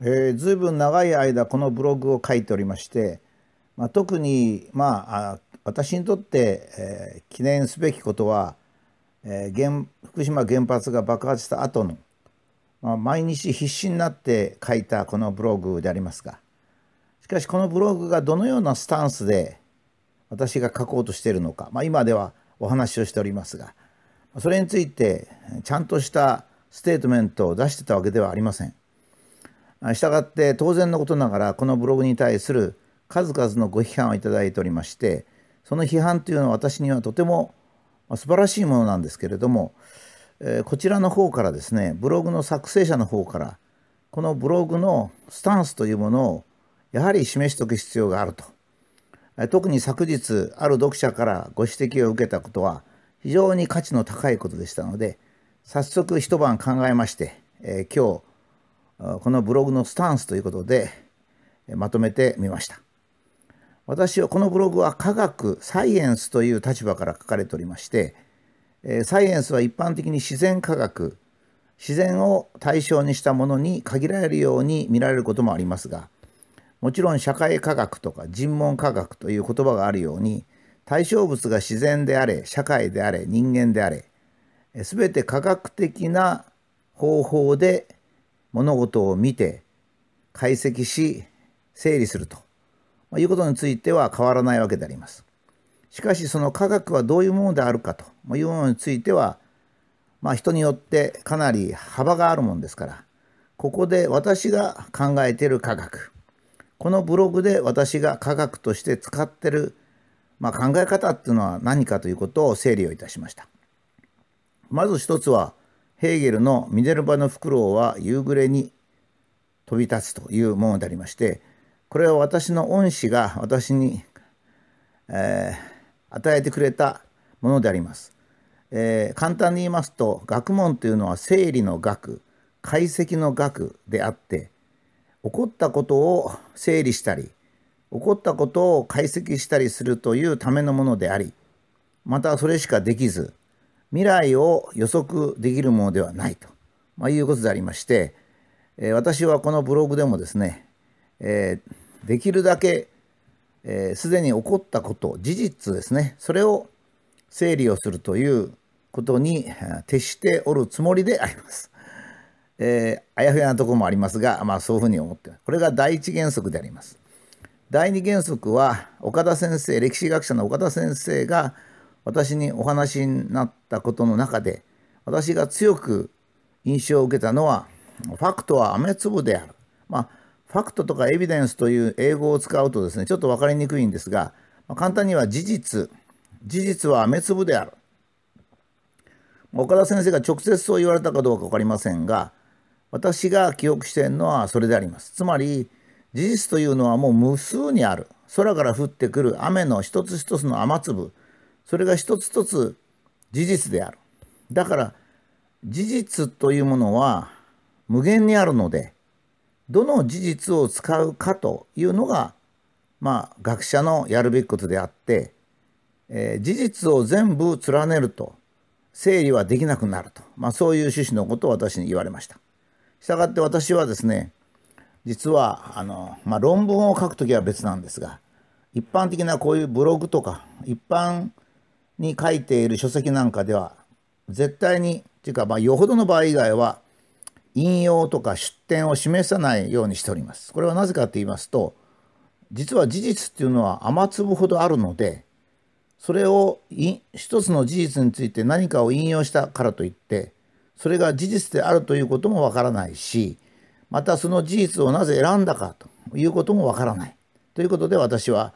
えー、ずいぶん長い間このブログを書いておりまして、まあ、特に、まあ、私にとって、えー、記念すべきことは、えー、原福島原発が爆発した後の、まあ、毎日必死になって書いたこのブログでありますがしかしこのブログがどのようなスタンスで私が書こうとしているのか、まあ、今ではお話をしておりますがそれについてちゃんとしたステートメントを出してたわけではありません。したがって当然のことながらこのブログに対する数々のご批判を頂いておりましてその批判というのは私にはとても素晴らしいものなんですけれども、えこちらの方からですねブログの作成者の方からこのブログのスタンスというものをやはり示しておく必要があると、え特に昨日ある読者からご指摘を受けたことは非常に価値の高いことでしたので早速一晩考えまして、え今日このブログのスタンスということでまとめてみました。私はこのブログは科学、サイエンスという立場から書かれておりまして、サイエンスは一般的に自然科学、自然を対象にしたものに限られるように見られることもありますが、もちろん社会科学とか人文科学という言葉があるように、対象物が自然であれ、社会であれ、人間であれ、すべて科学的な方法で物事を見て解析し整理するということについては変わらないわけであります。しかしその科学はどういうものであるかというものについては、まあ、人によってかなり幅があるもんですからここで私が考えている科学このブログで私が科学として使ってる、まあ、考え方っていうのは何かということを整理をいたしました。まず一つはヘーゲルのミネルヴァのフクロウは夕暮れに飛び立つというものでありまして、これは私の恩師が私に、えー、与えてくれたものであります。えー、簡単に言いますと学問というのは整理の学解析の学であって起こったことを整理したり起こったことを解析したりするというためのものでありまたそれしかできず未来を予測できるものではないと、まあ、いうことでありまして、えー、私はこのブログでもですね、えー、できるだけすで、えー、に起こったこと事実ですねそれを整理をするということに徹しておるつもりであります。えー、あやふやなとこもありますが、まあ、そういうふうに思ってこれが第一原則であります。第二原則は岡田先生歴史学者の岡田先生が私にお話になったことの中で、私が強く印象を受けたのは、ファクトは雨粒である。まあ、ファクトとかエビデンスという英語を使うとですね、ちょっと分かりにくいんですが、ま簡単には事実。事実は雨粒である。岡田先生が直接そう言われたかどうか分かりませんが、私が記憶しているのはそれであります。つまり、事実というのはもう無数にある。空から降ってくる雨の一つ一つの雨粒。それが一つ一つ事実である。だから、事実というものは無限にあるので、どの事実を使うかというのが、まあ、学者のやるべきことであって、えー、事実を全部連ねると、整理はできなくなると、まあ、そういう趣旨のことを私に言われました。したがって私はですね、実はあの、まあ、論文を書くときは別なんですが、一般的なこういうブログとか、一般に書いている書籍なんかでは絶対にというかまあよほどの場合以外は引用とか出典を示さないようにしております。これはなぜかと言いますと実は事実っていうのは雨粒ほどあるのでそれを一つの事実について何かを引用したからといってそれが事実であるということもわからないしまたその事実をなぜ選んだかということもわからないということで私は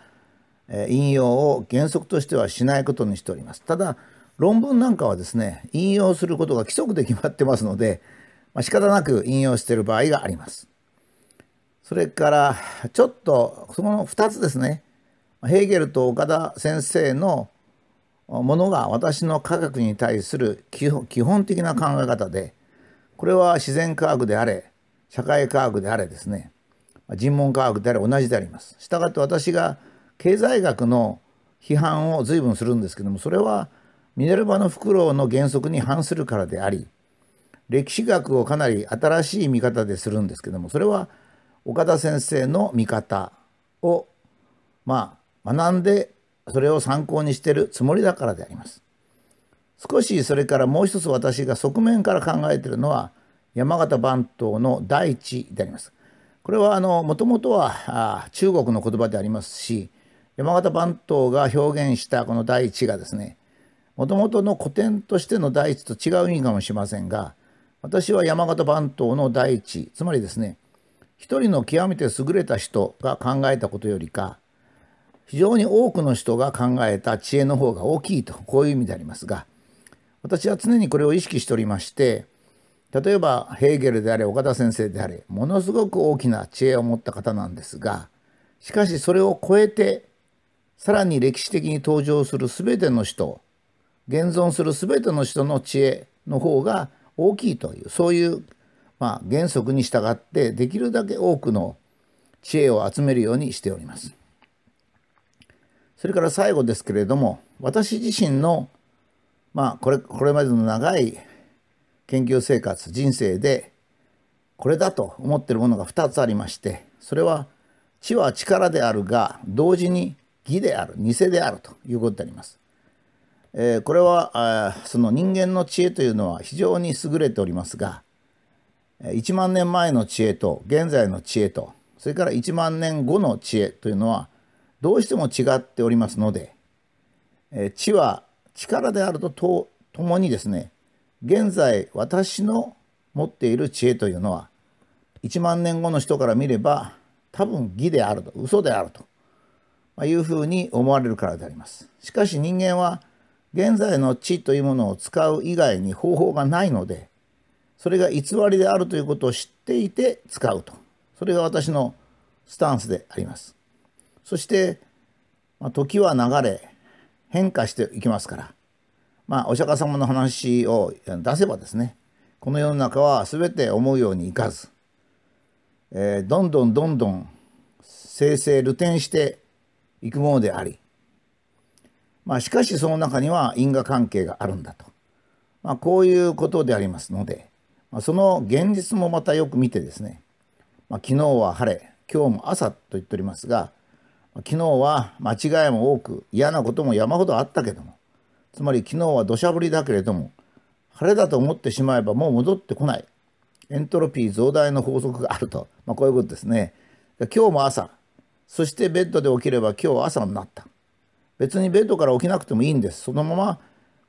引用を原則としてはしないことにしております。ただ論文なんかはですね引用することが規則で決まってますので、まあ、仕方なく引用している場合があります。それからちょっとその2つですねヘーゲルと岡田先生のものが私の科学に対する基本的な考え方でこれは自然科学であれ社会科学であれですね人文科学であれ同じであります。したがって私が経済学の批判を随分するんですけどもそれはミネルヴァのフクロウの原則に反するからであり歴史学をかなり新しい見方でするんですけどもそれは岡田先生の見方をまあ学んでそれを参考にしてるつもりだからであります。少しそれからもう一つ私が側面から考えてるのは山形番頭の大地であります。これはあのもともとは中国の言葉でありますし山形番頭が表現したこの大地がですねもともとの古典としての大地と違う意味かもしれませんが私は山形番頭の大地つまりですね一人の極めて優れた人が考えたことよりか非常に多くの人が考えた知恵の方が大きいとこういう意味でありますが私は常にこれを意識しておりまして例えばヘーゲルであれ岡田先生であれものすごく大きな知恵を持った方なんですがしかしそれを超えてさらに歴史的に登場する全ての人現存する全ての人の知恵の方が大きいというそういう、まあ、原則に従ってできるだけ多くの知恵を集めるようにしております。それから最後ですけれども私自身の、まあ、これこれまでの長い研究生活人生でこれだと思ってるものが2つありましてそれは知は力であるが同時に偽である偽であるということであります。えー、これはその人間の知恵というのは非常に優れておりますが1万年前の知恵と現在の知恵とそれから1万年後の知恵というのはどうしても違っておりますので、えー、知は力であるととともにですね現在私の持っている知恵というのは1万年後の人から見れば多分偽であると嘘であるというふうに思われるからであります。しかし人間は現在の知というものを使う以外に方法がないので、それが偽りであるということを知っていて使うと。それが私のスタンスであります。そして、まあ、時は流れ、変化していきますから、まあ、お釈迦様の話を出せばですね、この世の中は全て思うようにいかず、えー、どんどんどんどん生成流転していくものであり、まあ、しかしその中には因果関係があるんだと、まあ、こういうことでありますので、まあ、その現実もまたよく見てですね、まあ、昨日は晴れ今日も朝と言っておりますが昨日は間違いも多く嫌なことも山ほどあったけどもつまり昨日は土砂降りだけれども晴れだと思ってしまえばもう戻ってこないエントロピー増大の法則があると、まあ、こういうことですね。今日も朝そしてベッドで起きれば今日朝になった。別にベッドから起きなくてもいいんです。そのまま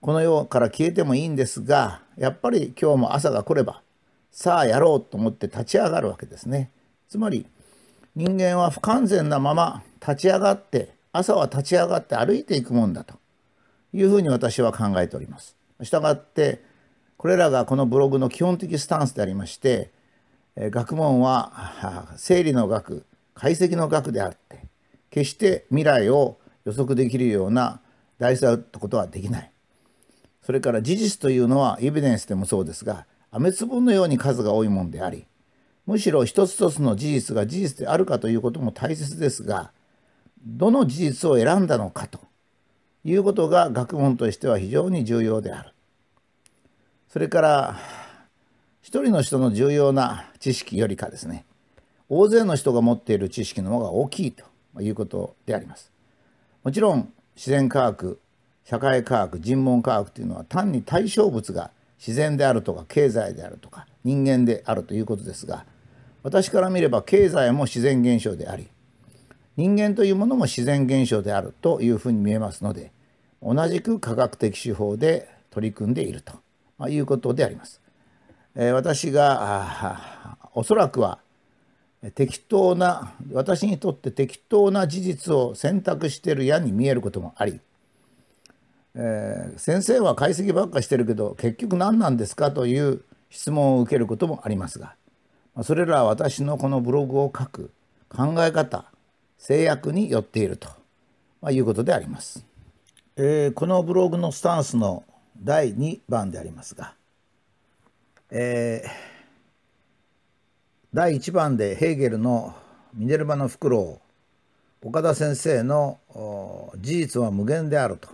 この世から消えてもいいんですが、やっぱり今日も朝が来れば、さあやろうと思って立ち上がるわけですね。つまり人間は不完全なまま立ち上がって、朝は立ち上がって歩いていくもんだというふうに私は考えております。したがって、これらがこのブログの基本的スタンスでありまして、学問は生理の学、解析の額であって決して未来を予測できるような大差を打ったことはできないそれから事実というのはエビデンスでもそうですが雨粒のように数が多いものでありむしろ一つ一つの事実が事実であるかということも大切ですがどの事実を選んだのかということが学問としては非常に重要である。それから一人の人の重要な知識よりかですね大勢の人が持っている知識の方が大きいということであります。もちろん自然科学社会科学人文科学というのは単に対象物が自然であるとか経済であるとか人間であるということですが私から見れば経済も自然現象であり人間というものも自然現象であるというふうに見えますので同じく科学的手法で取り組んでいるということであります。私がおそらくは適当な私にとって適当な事実を選択してる矢に見えることもあり、えー、先生は解析ばっかしてるけど結局何なんですかという質問を受けることもありますがそれらは私のこのブログを書く考え方制約によっていると、まいうことであります、えー、このブログのスタンスの第2番でありますが、えー第1番でヘーゲルの「ミネルヴァのフクロウ」岡田先生の「事実は無限であると」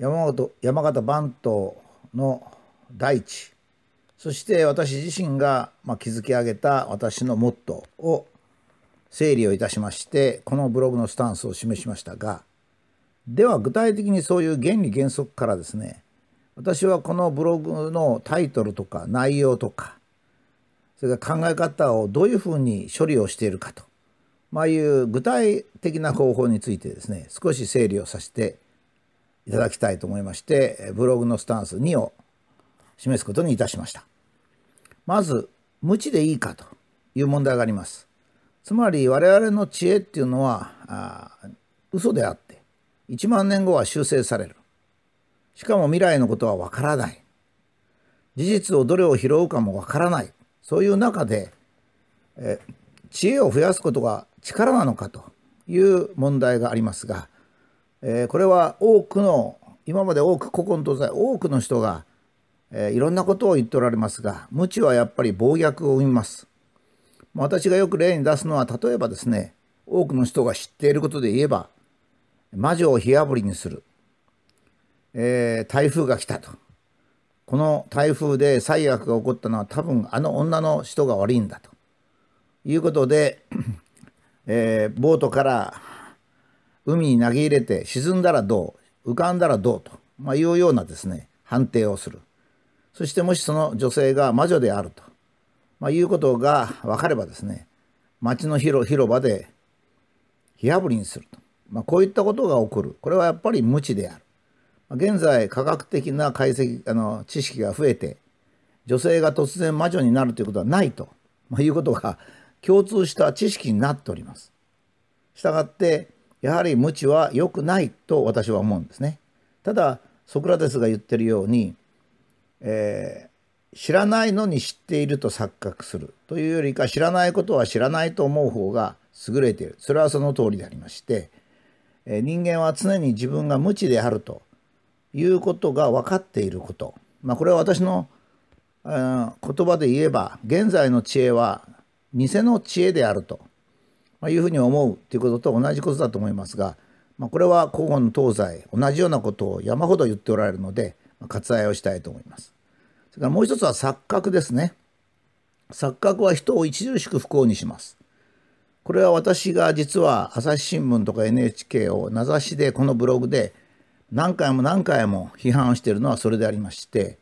山山形番頭の「大地」そして私自身が、まあ、築き上げた私のモットーを整理をいたしましてこのブログのスタンスを示しましたがでは具体的にそういう原理原則からですね私はこのブログのタイトルとか内容とかそれから考え方をどういうふうに処理をしているかと、まあ、いう具体的な方法についてですね少し整理をさせていただきたいと思いましてブログのスタンス2を示すことにいたしました。まず無知でいいかという問題があります。つまり我々の知恵っていうのはあ嘘であって1万年後は修正される。しかも未来のことはわからない。事実をどれを拾うかもわからない。そういう中で、え知恵を増やすことが力なのかという問題がありますが、えこれは多くの今まで多く古今東西多くの人が、えいろんなことを言っておられますが無知はやっぱり暴虐を生みます。私がよく例に出すのは例えばですね多くの人が知っていることで言えば魔女を火あぶりにする、えー、台風が来たとこの台風で災厄が起こったのは多分あの女の人が悪いんだということで、えー、ボートから海に投げ入れて沈んだらどう浮かんだらどうと、まあ、いうようなですね判定をするそしてもしその女性が魔女であると、まあ、いうことが分かればですね町の広場で火あぶりにすると、まあ、こういったことが起こるこれはやっぱり無知である。現在科学的な解析あの知識が増えて女性が突然魔女になるということはないと、まあ、いうことが共通した知識になっております。したがってやはり無知は良くないと私は思うんですね。ただソクラテスが言ってるように、えー、知らないのに知っていると錯覚するというよりか知らないことは知らないと思う方が優れているそれはその通りでありまして、えー、人間は常に自分が無知であるということが分かっていること、まあ、これは私の言葉で言えば現在の知恵は偽の知恵であるというふうに思うということと同じことだと思いますが、まあ、これは古今東西同じようなことを山ほど言っておられるので割愛をしたいと思います。それからもう一つは錯覚ですね。錯覚は人を著しく不幸にします。これは私が実は朝日新聞とか NHK を名指しでこのブログで「何回も何回も批判しているのはそれでありまして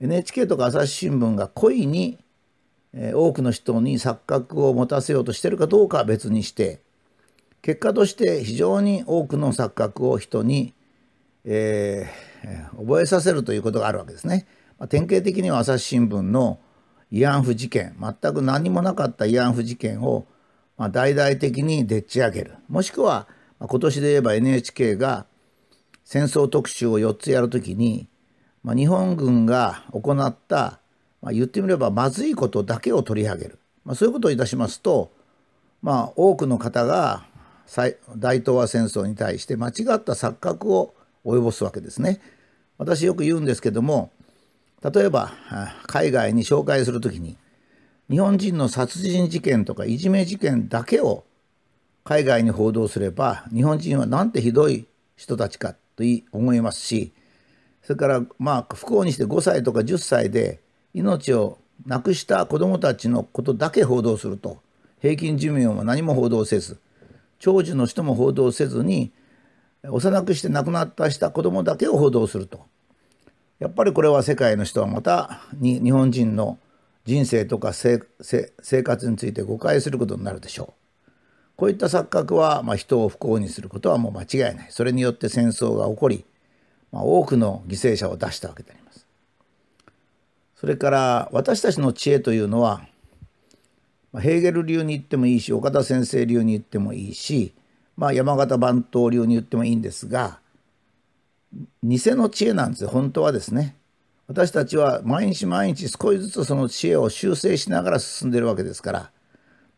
NHK とか朝日新聞が故意に多くの人に錯覚を持たせようとしているかどうかは別にして結果として非常に多くの錯覚を人に、えー、覚えさせるということがあるわけですね。まあ、典型的には朝日新聞の慰安婦事件全く何もなかった慰安婦事件を、まあ、大々的にでっち上げるもしくは、まあ、今年で言えば NHK が戦争特集を4つやるときに、まあ、日本軍が行った、まあ、言ってみればまずいことだけを取り上げる、まあ、そういうことをいたしますと、まあ、多くの方が大東亜戦争に対して間違った錯覚を及ぼすわけですね。私よく言うんですけども例えば海外に紹介するときに日本人の殺人事件とかいじめ事件だけを海外に報道すれば日本人はなんてひどい人たちかと思いますしそれからまあ不幸にして5歳とか10歳で命を亡くした子どもたちのことだけ報道すると平均寿命は何も報道せず長寿の人も報道せずに幼くして亡くなったした子どもだけを報道するとやっぱりこれは世界の人はまた日本人の人生とか生活について誤解することになるでしょう。こういった錯覚は、まあ、人を不幸にすることはもう間違いないそれによって戦争が起こり、まあ、多くの犠牲者を出したわけでありますそれから私たちの知恵というのは、まあ、ヘーゲル流に言ってもいいし岡田先生流に言ってもいいし、まあ、山形番頭流に言ってもいいんですが偽の知恵なんです本当はですね私たちは毎日毎日少しずつその知恵を修正しながら進んでいるわけですから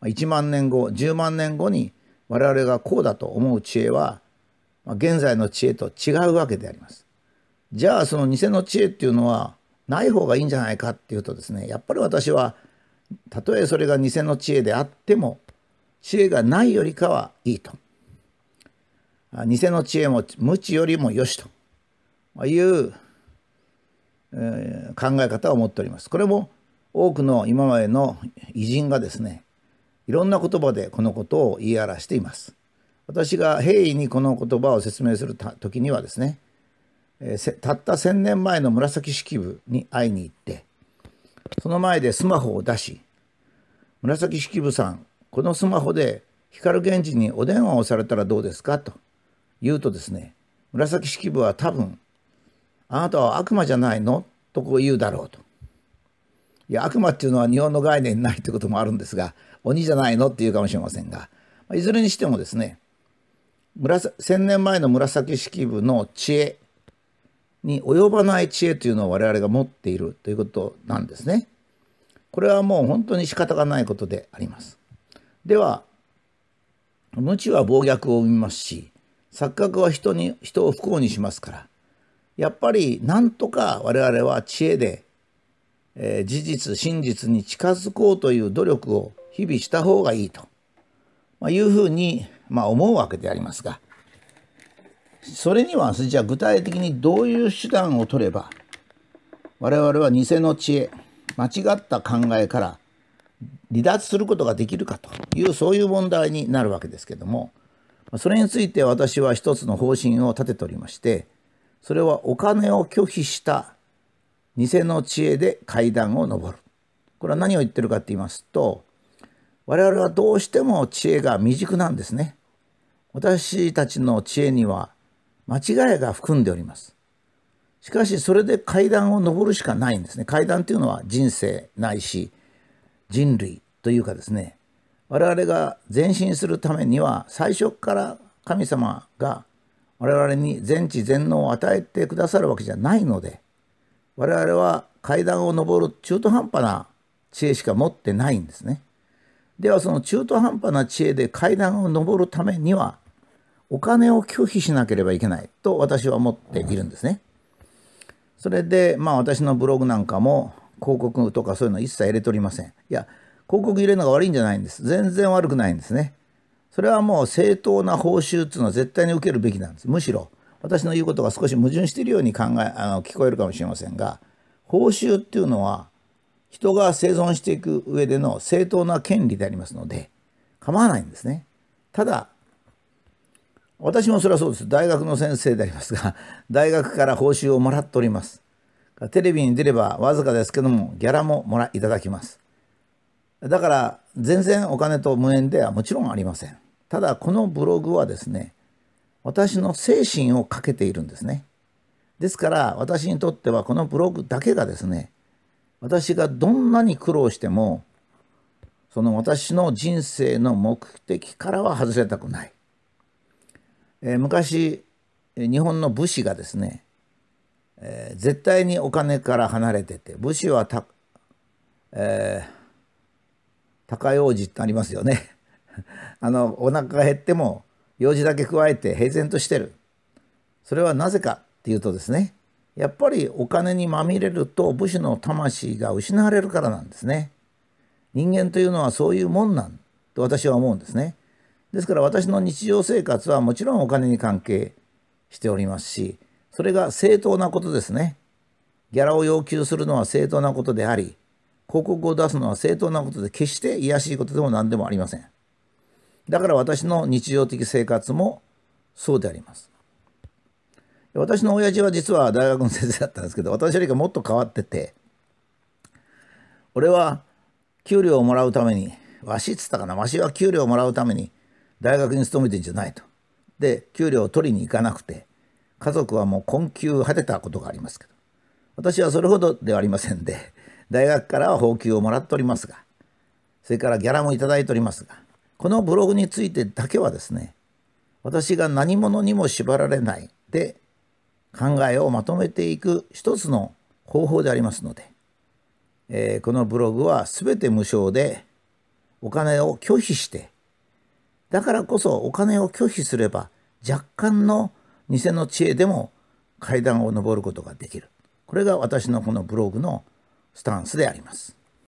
1万年後10万年後に我々がこうだと思う知恵は現在の知恵と違うわけであります。じゃあその偽の知恵っていうのはない方がいいんじゃないかっていうとですねやっぱり私はたとえそれが偽の知恵であっても知恵がないよりかはいいと。偽の知恵も無知よりもよしという、え考え方を持っております。これも多くの今までの偉人がですねいろんな言葉でこのことを言い表しています。私が平易にこの言葉を説明する時にはですね、えー、たった1,000年前の紫式部に会いに行ってその前でスマホを出し紫式部さんこのスマホで光源氏にお電話をされたらどうですかと言うとですね紫式部は多分あなたは悪魔じゃないのとこう言うだろうといや、悪魔っていうのは日本の概念にないってこともあるんですが、鬼じゃないのっていうかもしれませんが、いずれにしてもですね、1000年前の紫式部の知恵に及ばない知恵というのを我々が持っているということなんですね。これはもう本当に仕方がないことであります。では、無知は暴虐を生みますし、錯覚は人に人を不幸にしますから、やっぱりなんとか我々は知恵でえー、事実真実に近づこうという努力を日々した方がいいと、まあ、いうふうに、まあ、思うわけでありますがそれにはじゃあ具体的にどういう手段を取れば我々は偽の知恵間違った考えから離脱することができるかというそういう問題になるわけですけどもそれについて私は一つの方針を立てておりましてそれはお金を拒否した偽の知恵で階段を上るこれは何を言ってるかって言いますと我々はどうしても知恵が未熟なんですね私たちの知恵には間違いが含んでおりますしかしそれで階段を上るしかないんですね階段というのは人生ないし人類というかですね我々が前進するためには最初から神様が我々に全知全能を与えてくださるわけじゃないので我々は階段を上る中途半端な知恵しか持ってないんですね。ではその中途半端な知恵で階段を上るためにはお金を拒否しなければいけないと私は思っているんですね。それでまあ私のブログなんかも広告とかそういうの一切入れておりません。いや広告入れるのが悪いんじゃないんです。全然悪くないんですね。それはもう正当な報酬っていうのは絶対に受けるべきなんです。むしろ私の言うことが少し矛盾しているように考えあの聞こえるかもしれませんが報酬っていうのは人が生存していく上での正当な権利でありますので構わないんですね。ただ私もそれはそうです大学の先生でありますが 大学から報酬をもらっております。テレビに出ればわずかですけどもギャラももらいただきます。だから全然お金と無縁ではもちろんありません。ただこのブログはですね私の精神をかけているんですね。ですから私にとってはこのブログだけがですね、私がどんなに苦労しても、その私の人生の目的からは外れたくない。えー、昔、日本の武士がですね、えー、絶対にお金から離れてて、武士はた、えー、高用事ってありますよね。あの、お腹が減っても用事だけ加えて平然としてる。それはなぜかっていうとですね、やっぱりお金にまみれると武士の魂が失われるからなんですね。人間というのはそういうもんなんと私は思うんですね。ですから私の日常生活はもちろんお金に関係しておりますし、それが正当なことですね。ギャラを要求するのは正当なことであり、広告を出すのは正当なことで決して卑しいことでも何でもありません。だから私の日常的生活もそうであります。私の親父は実は大学の先生だったんですけど、私よりかもっと変わってて、俺は給料をもらうために、わしっつったかな、わしは給料をもらうために大学に勤めてんじゃないと。で、給料を取りに行かなくて、家族はもう困窮果てたことがありますけど、私はそれほどではありませんで、大学からは報給をもらっておりますが、それからギャラも頂いておりますが、このブログについてだけはですね、私が何者にも縛られないで考えをまとめていく一つの方法でありますので、えー、このブログは全て無償でお金を拒否して、だからこそお金を拒否すれば若干の偽の知恵でも階段を上ることができる。これが私のこのブログのスタンスであります。